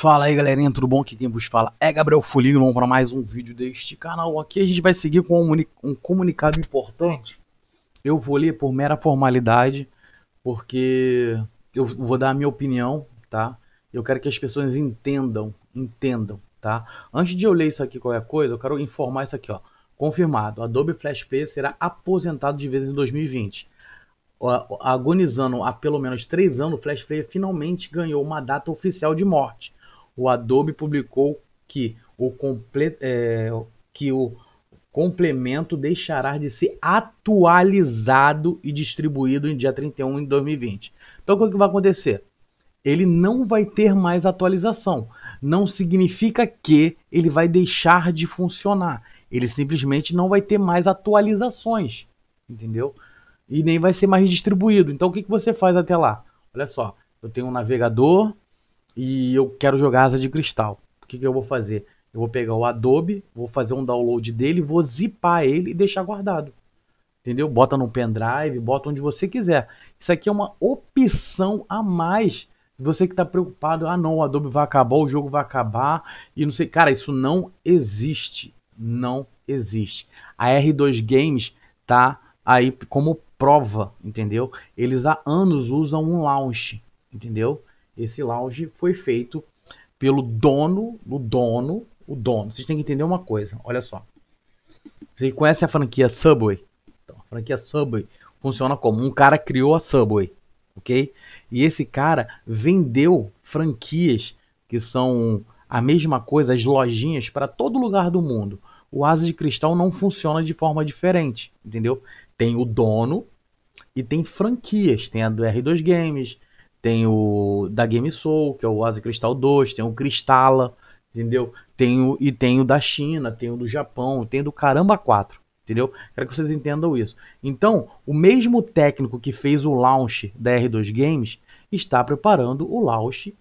Fala aí galerinha, tudo bom? Aqui quem vos fala é Gabriel Fulinho, vamos para mais um vídeo deste canal. Aqui a gente vai seguir com um comunicado importante. Eu vou ler por mera formalidade, porque eu vou dar a minha opinião, tá? Eu quero que as pessoas entendam, entendam, tá? Antes de eu ler isso aqui qualquer coisa, eu quero informar isso aqui, ó. Confirmado, Adobe Flash Player será aposentado de vez em 2020 agonizando há pelo menos três anos, o Flash Player finalmente ganhou uma data oficial de morte o Adobe publicou que o, comple é, que o complemento deixará de ser atualizado e distribuído em dia 31 de 2020. Então, o é que vai acontecer? Ele não vai ter mais atualização. Não significa que ele vai deixar de funcionar. Ele simplesmente não vai ter mais atualizações, entendeu? E nem vai ser mais distribuído. Então, o que você faz até lá? Olha só, eu tenho um navegador, e eu quero jogar Asa de Cristal. O que, que eu vou fazer? Eu vou pegar o Adobe, vou fazer um download dele, vou zipar ele e deixar guardado. Entendeu? Bota no pendrive, bota onde você quiser. Isso aqui é uma opção a mais. Você que está preocupado, ah não, o Adobe vai acabar, o jogo vai acabar e não sei. Cara, isso não existe. Não existe. A R2 Games tá aí como prova, entendeu? Eles há anos usam um launch, entendeu? Esse lounge foi feito pelo dono, do dono, o dono. Vocês têm que entender uma coisa, olha só. Você conhece a franquia Subway? Então, a franquia Subway funciona como um cara criou a Subway, ok? E esse cara vendeu franquias que são a mesma coisa, as lojinhas para todo lugar do mundo. O Asa de Cristal não funciona de forma diferente, entendeu? Tem o dono e tem franquias, tem a do R2 Games, tem o da Game Soul, que é o Asa Cristal 2, tem o Cristala, entendeu? Tem o, e tem o da China, tem o do Japão, tem o do Caramba 4, entendeu? Quero que vocês entendam isso. Então, o mesmo técnico que fez o launch da R2 Games está preparando o launch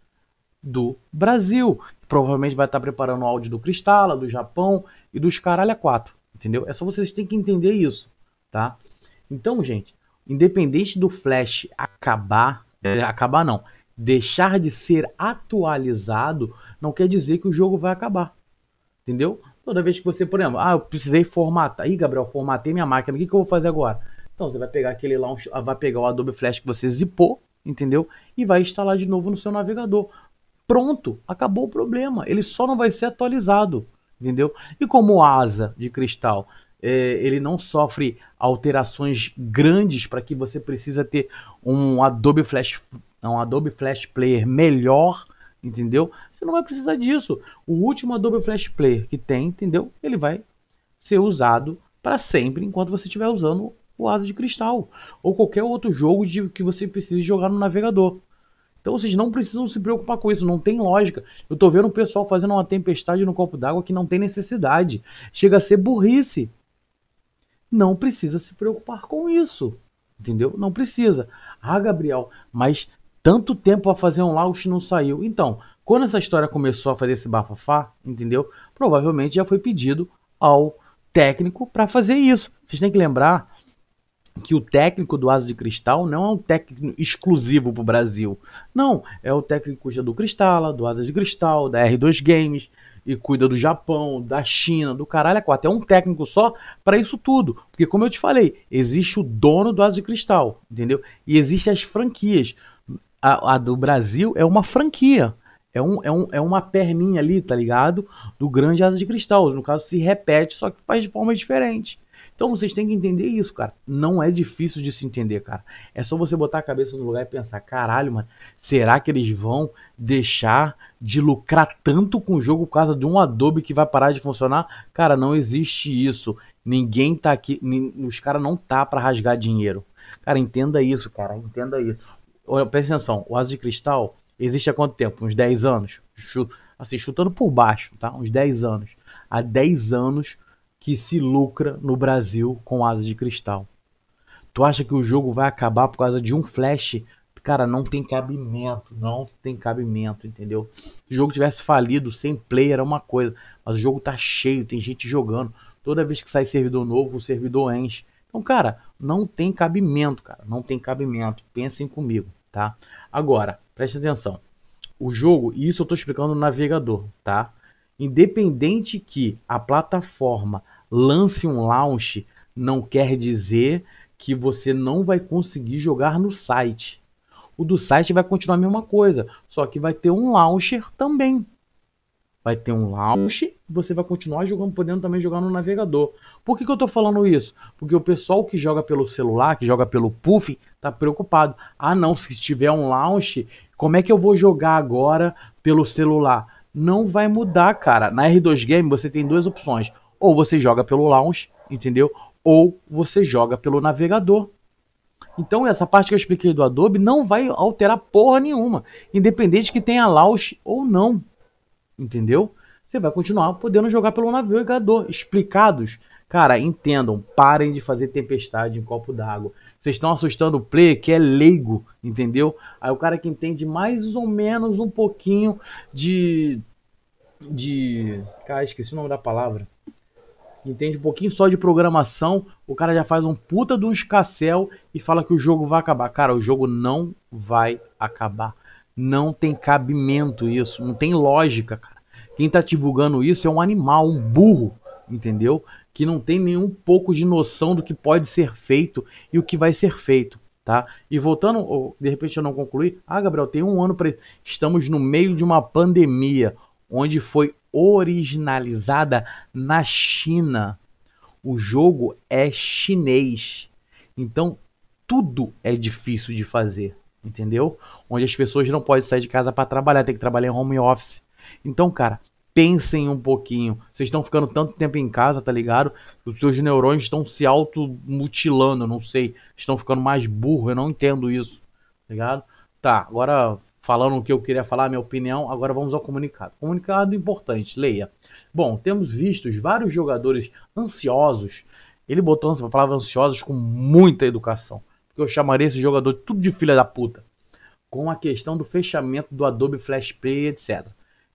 do Brasil. Provavelmente vai estar preparando o áudio do Cristala, do Japão e dos Caralha 4, entendeu? É só vocês têm que entender isso, tá? Então, gente, independente do Flash acabar, é, acabar não. Deixar de ser atualizado não quer dizer que o jogo vai acabar. Entendeu? Toda vez que você, por exemplo, ah, eu precisei formatar. Ih, Gabriel, formatei minha máquina, o que, que eu vou fazer agora? Então você vai pegar aquele lá, ah, vai pegar o Adobe Flash que você zipou, entendeu? E vai instalar de novo no seu navegador. Pronto, acabou o problema. Ele só não vai ser atualizado, entendeu? E como asa de cristal é, ele não sofre alterações grandes para que você precisa ter um Adobe Flash, um Adobe Flash Player melhor, entendeu? Você não vai precisar disso. O último Adobe Flash Player que tem, entendeu? Ele vai ser usado para sempre enquanto você estiver usando o Asa de Cristal ou qualquer outro jogo de, que você precise jogar no navegador. Então vocês não precisam se preocupar com isso, não tem lógica. Eu estou vendo o pessoal fazendo uma tempestade no copo d'água que não tem necessidade. Chega a ser burrice, não precisa se preocupar com isso. Entendeu? Não precisa. Ah, Gabriel, mas tanto tempo a fazer um launch não saiu. Então, quando essa história começou a fazer esse bafafá, entendeu? Provavelmente já foi pedido ao técnico para fazer isso. Vocês têm que lembrar que o técnico do Asa de Cristal não é um técnico exclusivo para o Brasil. Não, é o técnico que cuida do Cristala, do Asa de Cristal, da R2 Games, e cuida do Japão, da China, do caralho, é até um técnico só para isso tudo. Porque, como eu te falei, existe o dono do Asa de Cristal, entendeu? E existem as franquias. A, a, do Brasil é uma franquia. É, um, é, um, é uma perninha ali, tá ligado? Do grande Asa de Cristal. No caso, se repete, só que faz de forma diferente. Então vocês têm que entender isso, cara. Não é difícil de se entender, cara. É só você botar a cabeça no lugar e pensar: caralho, mano, será que eles vão deixar de lucrar tanto com o jogo por causa de um Adobe que vai parar de funcionar? Cara, não existe isso. Ninguém tá aqui, os caras não tá para rasgar dinheiro. Cara, entenda isso, cara, entenda isso. Olha, presta atenção, o Asa de Cristal existe há quanto tempo? Uns 10 anos? Chuta, assim, chutando por baixo, tá? Uns 10 anos. Há 10 anos que se lucra no Brasil com asa de cristal. Tu acha que o jogo vai acabar por causa de um flash? Cara, não tem cabimento, não tem cabimento, entendeu? Se o jogo tivesse falido sem player é uma coisa, mas o jogo tá cheio, tem gente jogando. Toda vez que sai servidor novo, o servidor enche. Então, cara, não tem cabimento, cara, não tem cabimento. Pensem comigo, tá? Agora, preste atenção. O jogo, e isso eu tô explicando no navegador, tá? Independente que a plataforma lance um launch, não quer dizer que você não vai conseguir jogar no site. O do site vai continuar a mesma coisa, só que vai ter um launcher também. Vai ter um launch, você vai continuar jogando, podendo também jogar no navegador. Por que, que eu estou falando isso? Porque o pessoal que joga pelo celular, que joga pelo puff, está preocupado. Ah, não, se tiver um launch, como é que eu vou jogar agora pelo celular? não vai mudar, cara. Na R2 Game você tem duas opções. Ou você joga pelo launch, entendeu? Ou você joga pelo navegador. Então essa parte que eu expliquei do Adobe não vai alterar porra nenhuma, independente que tenha launch ou não. Entendeu? Você vai continuar podendo jogar pelo navegador. Explicados Cara, entendam, parem de fazer tempestade em copo d'água. Vocês estão assustando o Play, que é leigo, entendeu? Aí o cara que entende mais ou menos um pouquinho de. de. Cara, esqueci o nome da palavra. Entende um pouquinho só de programação, o cara já faz um puta de um escassel e fala que o jogo vai acabar. Cara, o jogo não vai acabar. Não tem cabimento isso, não tem lógica, cara. Quem tá divulgando isso é um animal, um burro, entendeu? que não tem nenhum pouco de noção do que pode ser feito e o que vai ser feito. Tá? E voltando, de repente eu não concluí. Ah, Gabriel, tem um ano para. Estamos no meio de uma pandemia onde foi originalizada na China. O jogo é chinês. Então, tudo é difícil de fazer, entendeu? Onde as pessoas não podem sair de casa para trabalhar, tem que trabalhar em home office. Então, cara, pensem um pouquinho. Vocês estão ficando tanto tempo em casa, tá ligado? Os seus neurônios estão se automutilando, não sei. Estão ficando mais burro, eu não entendo isso, tá ligado? Tá, agora falando o que eu queria falar, minha opinião, agora vamos ao comunicado. Comunicado importante, leia. Bom, temos visto vários jogadores ansiosos. Ele botou essa palavra ansiosos com muita educação. Porque eu chamaria esse jogador tudo de filha da puta. Com a questão do fechamento do Adobe Flash Player, etc.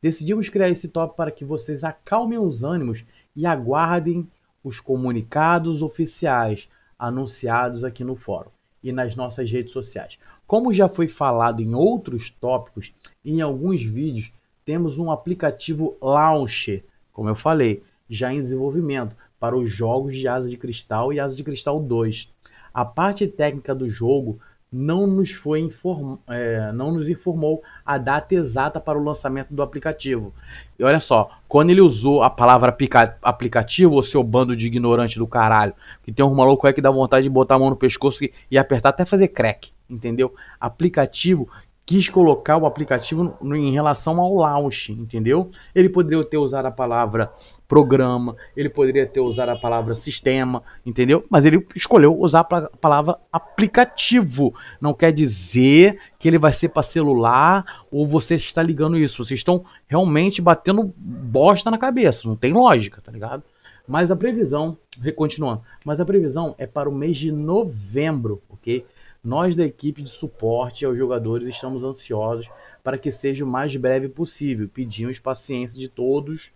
Decidimos criar esse tópico para que vocês acalmem os ânimos e aguardem os comunicados oficiais anunciados aqui no fórum e nas nossas redes sociais. Como já foi falado em outros tópicos e em alguns vídeos, temos um aplicativo Launcher, como eu falei, já em desenvolvimento para os jogos de Asa de Cristal e Asa de Cristal 2. A parte técnica do jogo não nos, foi inform... É, não nos informou a data exata para o lançamento do aplicativo. E olha só, quando ele usou a palavra aplica... aplicativo, o seu bando de ignorante do caralho, que tem um maluco aí que dá vontade de botar a mão no pescoço e, e apertar até fazer crack, entendeu? Aplicativo quis colocar o aplicativo em relação ao launch, entendeu? Ele poderia ter usado a palavra programa, ele poderia ter usado a palavra sistema, entendeu? Mas ele escolheu usar a palavra aplicativo. Não quer dizer que ele vai ser para celular ou você está ligando isso. Vocês estão realmente batendo bosta na cabeça, não tem lógica, tá ligado? Mas a previsão, continuando, mas a previsão é para o mês de novembro, ok? Nós da equipe de suporte aos jogadores estamos ansiosos para que seja o mais breve possível. Pedimos paciência de todos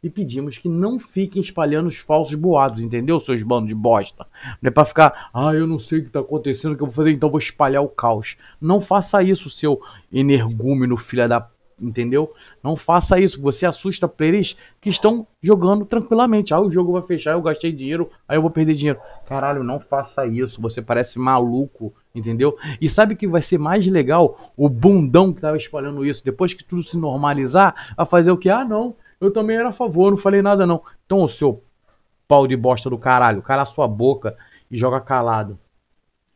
e pedimos que não fiquem espalhando os falsos boatos, entendeu, seus bandos de bosta? Não é para ficar, ah, eu não sei o que tá acontecendo, o que eu vou fazer, então vou espalhar o caos. Não faça isso, seu energúmeno filha da entendeu? Não faça isso, você assusta players que estão jogando tranquilamente. Ah, o jogo vai fechar, eu gastei dinheiro, aí eu vou perder dinheiro. Caralho, não faça isso, você parece maluco, entendeu? E sabe que vai ser mais legal? O bundão que tava espalhando isso, depois que tudo se normalizar, a fazer o que? Ah, não, eu também era a favor, não falei nada não. Então, o seu pau de bosta do caralho, cala a sua boca e joga calado.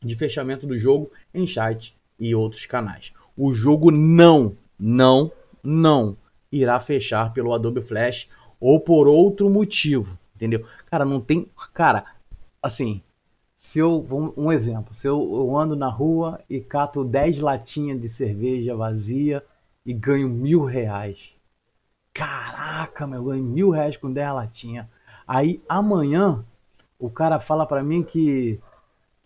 De fechamento do jogo em chat e outros canais. O jogo não, não não irá fechar pelo Adobe Flash ou por outro motivo, entendeu? Cara, não tem. Cara, assim, se eu. Um exemplo, se eu, eu ando na rua e cato 10 latinhas de cerveja vazia e ganho mil reais. Caraca, meu, ganho mil reais com 10 latinhas. Aí amanhã o cara fala para mim que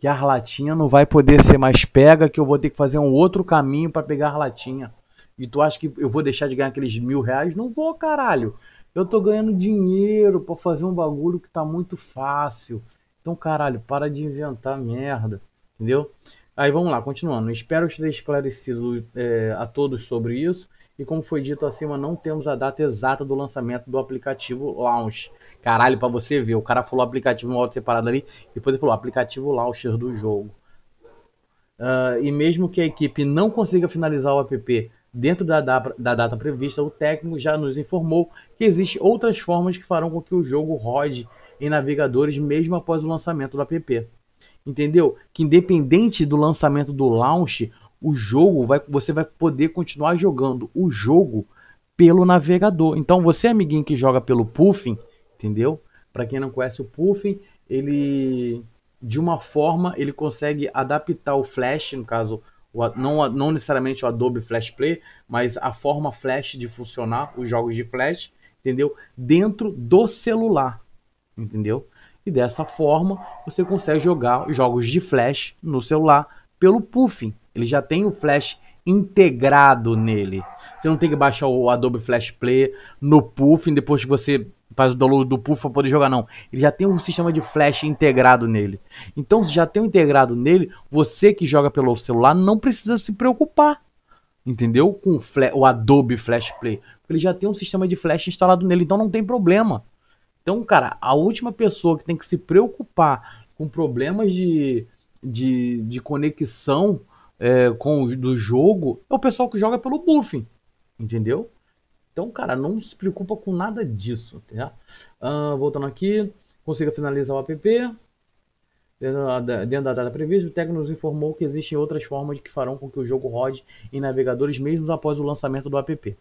que a latinha não vai poder ser mais pega, que eu vou ter que fazer um outro caminho para pegar a latinha. E tu acha que eu vou deixar de ganhar aqueles mil reais? Não vou, caralho. Eu tô ganhando dinheiro pra fazer um bagulho que tá muito fácil. Então, caralho, para de inventar merda. Entendeu? Aí vamos lá, continuando. Espero ter esclarecido é, a todos sobre isso. E como foi dito acima, não temos a data exata do lançamento do aplicativo Launch. Caralho, para você ver, o cara falou aplicativo no modo separado ali, depois ele falou aplicativo Launcher do jogo. Uh, e mesmo que a equipe não consiga finalizar o app Dentro da, da, da data prevista, o técnico já nos informou que existem outras formas que farão com que o jogo rode em navegadores mesmo após o lançamento do app. Entendeu? Que independente do lançamento do launch, o jogo vai, você vai poder continuar jogando o jogo pelo navegador. Então você amiguinho que joga pelo Puffin, entendeu? Para quem não conhece o Puffin, ele de uma forma ele consegue adaptar o Flash, no caso o, não, não necessariamente o Adobe Flash Player, mas a forma Flash de funcionar os jogos de Flash, entendeu? Dentro do celular, entendeu? E dessa forma você consegue jogar jogos de Flash no celular pelo Puffin. Ele já tem o Flash integrado nele. Você não tem que baixar o Adobe Flash Player no Puffin depois que você faz o download do puff para poder jogar, não. Ele já tem um sistema de flash integrado nele. Então, se já tem um integrado nele, você que joga pelo celular não precisa se preocupar. Entendeu? Com o, flash, o Adobe Flash Play. ele já tem um sistema de flash instalado nele, então não tem problema. Então, cara, a última pessoa que tem que se preocupar com problemas de, de, de conexão é, com do jogo é o pessoal que joga pelo buffing. Entendeu? Então, cara, não se preocupa com nada disso, tá? Uh, voltando aqui, consiga finalizar o app. Dentro da data prevista, o técnico nos informou que existem outras formas que farão com que o jogo rode em navegadores mesmo após o lançamento do app.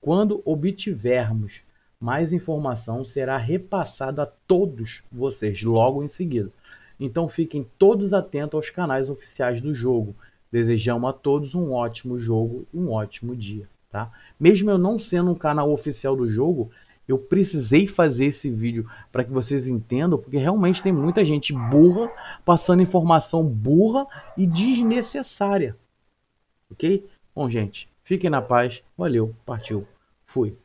Quando obtivermos mais informação, será repassada a todos vocês logo em seguida. Então fiquem todos atentos aos canais oficiais do jogo. Desejamos a todos um ótimo jogo e um ótimo dia. Tá? Mesmo eu não sendo um canal oficial do jogo, eu precisei fazer esse vídeo para que vocês entendam, porque realmente tem muita gente burra passando informação burra e desnecessária. Ok? Bom, gente, fiquem na paz. Valeu, partiu, fui.